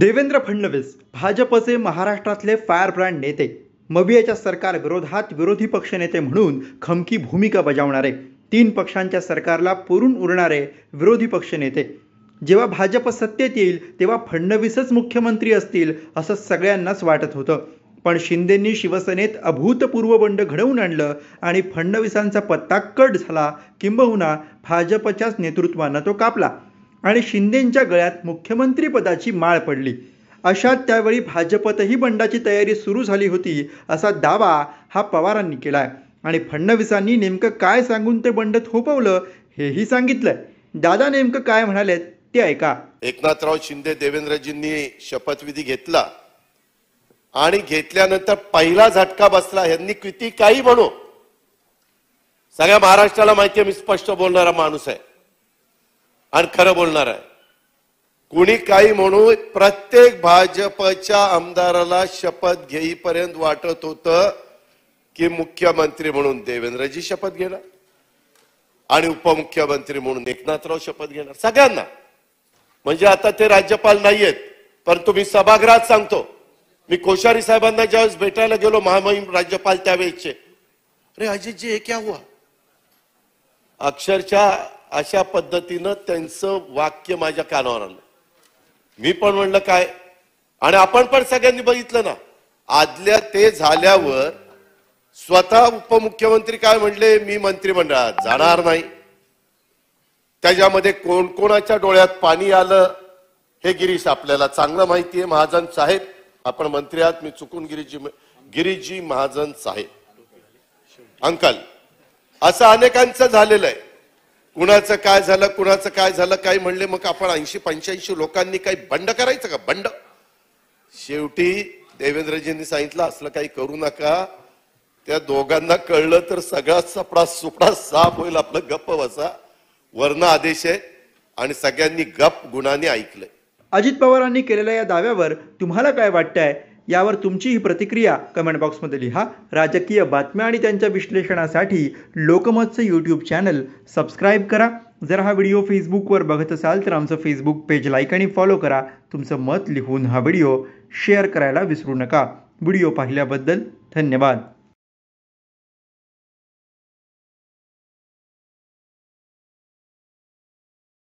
देवेंद्र फडणवीस भाजपचे महाराष्ट्रातले फायरब्रँड नेते मबियाच्या सरकार विरोधात विरोधी पक्षनेते म्हणून खमकी भूमिका बजावणारे तीन पक्षांच्या सरकारला पुरून उरणारे विरोधी पक्षनेते जेव्हा भाजप सत्तेत येईल तेव्हा फडणवीसच मुख्यमंत्री असतील असं सगळ्यांनाच वाटत होतं पण शिंदेंनी शिवसेनेत अभूतपूर्व बंड घडवून आणलं आणि फडणवीसांचा पत्ता कट झाला किंबहुना भाजपच्याच नेतृत्वानं तो कापला आणि शिंदेंच्या गळ्यात मुख्यमंत्रीपदाची माळ पडली अशात त्यावेळी भाजपतही बंडाची तयारी सुरू झाली होती असा दावा हा पवारांनी केला आणि फडणवीसांनी नेमकं काय सांगून ते बंड थोपवलं हेही सांगितलंय दादा नेमकं काय म्हणाले ते ऐका एकनाथराव शिंदे देवेंद्रजींनी शपथविधी घेतला आणि घेतल्यानंतर पहिला झटका बसला यांनी किती काही म्हणू सगळ्या महाराष्ट्राला माहिती आहे मी स्पष्ट बोलणारा माणूस आहे आणि खरं बोलणार आहे कुणी काही म्हणू प्रत्येक भाजपच्या आमदाराला शपथ घेईपर्यंत वाटत होतं की मुख्यमंत्री म्हणून देवेंद्रजी शपथ घेणार आणि उपमुख्यमंत्री म्हणून एकनाथराव शपथ घेणार सगळ्यांना म्हणजे आता ते राज्यपाल नाहीयेत परंतु मी सभागृहात सांगतो मी कोश्यारी साहेबांना ज्यावेळेस भेटायला गेलो महामहिम राज्यपाल त्यावेळेचे अरे अजितजी हे क्या हुआ अक्षरशः अशा पद्धतीनं त्यांचं वाक्य माझ्या कानावर आलं मी पण म्हणलं काय आणि आपण पण सगळ्यांनी बघितलं ना आदल्या ते झाल्यावर स्वतः उपमुख्यमंत्री काय म्हणले मी मंत्रिमंडळात जाणार नाही त्याच्यामध्ये कोण कोणाच्या डोळ्यात पाणी आलं हे गिरीश आपल्याला चांगलं माहिती आहे महाजन साहेब आपण मंत्री आहात मी चुकून गिरीजी गिरीजी महाजन साहेब अंकल असं अनेकांचं झालेलं आहे कुणाचं काय झालं कुणाचं काय झालं काय म्हणले मग आपण ऐंशी पंच्याऐंशी लोकांनी काही बंड करायचं का बंड शेवटी देवेंद्रजींनी सांगितलं असलं काही करू नका त्या दोघांना कळलं तर सगळा सपडा सुपडा साफ होईल आपलं गप्प वसा वर्ण आदेश आहे आणि सगळ्यांनी गप गुणाने ऐकलंय अजित पवारांनी केलेल्या या दाव्यावर तुम्हाला काय वाटतंय यावर तुमची ही प्रतिक्रिया कमेंट बॉक्समध्ये लिहा राजकीय बातम्या आणि त्यांच्या विश्लेषणासाठी लोकमतचं यूट्यूब चॅनल सबस्क्राईब करा जर हा व्हिडिओ फेसबुकवर बघत असाल तर आमचं फेसबुक पेज लाईक आणि फॉलो करा तुमचं मत लिहून हा व्हिडिओ शेअर करायला विसरू नका व्हिडिओ पाहिल्याबद्दल धन्यवाद